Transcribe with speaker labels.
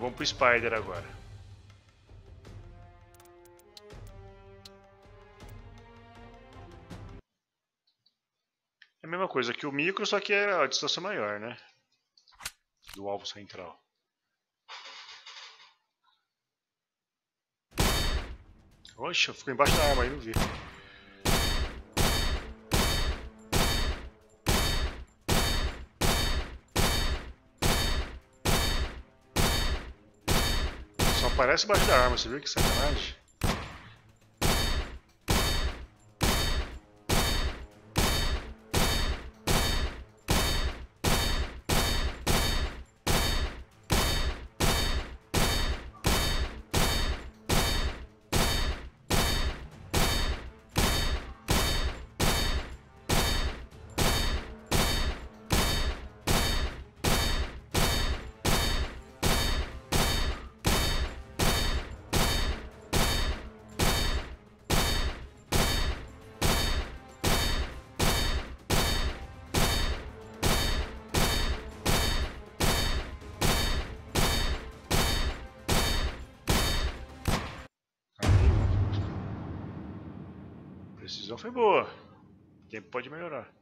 Speaker 1: vamos pro Spider agora.
Speaker 2: É a mesma coisa que o micro, só que é a distância maior, né? Do alvo central.
Speaker 3: Oxe, ficou embaixo da arma aí, não vi.
Speaker 4: Só aparece bater da arma, você viu que sacanagem?
Speaker 5: decisão foi boa. O tempo pode melhorar.